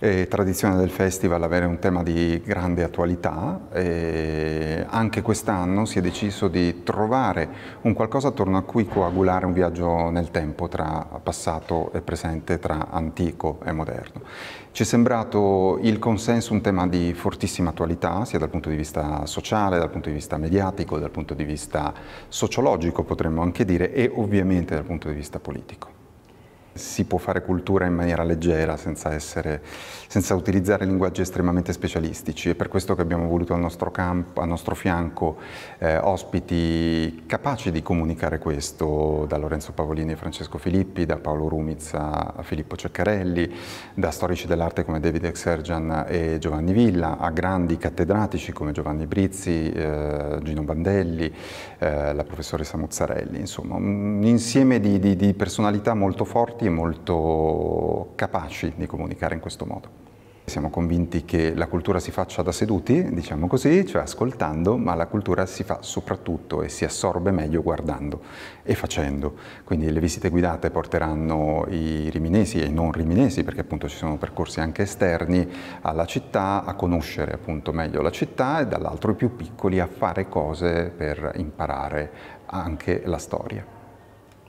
È eh, tradizione del festival avere un tema di grande attualità e eh, anche quest'anno si è deciso di trovare un qualcosa attorno a cui coagulare un viaggio nel tempo tra passato e presente, tra antico e moderno. Ci è sembrato il consenso un tema di fortissima attualità, sia dal punto di vista sociale, dal punto di vista mediatico, dal punto di vista sociologico potremmo anche dire, e ovviamente dal punto di vista politico si può fare cultura in maniera leggera senza, essere, senza utilizzare linguaggi estremamente specialistici. È per questo che abbiamo voluto al nostro, campo, al nostro fianco eh, ospiti capaci di comunicare questo, da Lorenzo Pavolini e Francesco Filippi, da Paolo Rumiz a Filippo Ceccarelli, da storici dell'arte come David Exergian e Giovanni Villa, a grandi cattedratici come Giovanni Brizzi, eh, Gino Bandelli, eh, la professoressa Mozzarelli, insomma un insieme di, di, di personalità molto forti e molto capaci di comunicare in questo modo. Siamo convinti che la cultura si faccia da seduti, diciamo così, cioè ascoltando, ma la cultura si fa soprattutto e si assorbe meglio guardando e facendo. Quindi le visite guidate porteranno i riminesi e i non riminesi, perché appunto ci sono percorsi anche esterni alla città, a conoscere appunto meglio la città e dall'altro i più piccoli a fare cose per imparare anche la storia.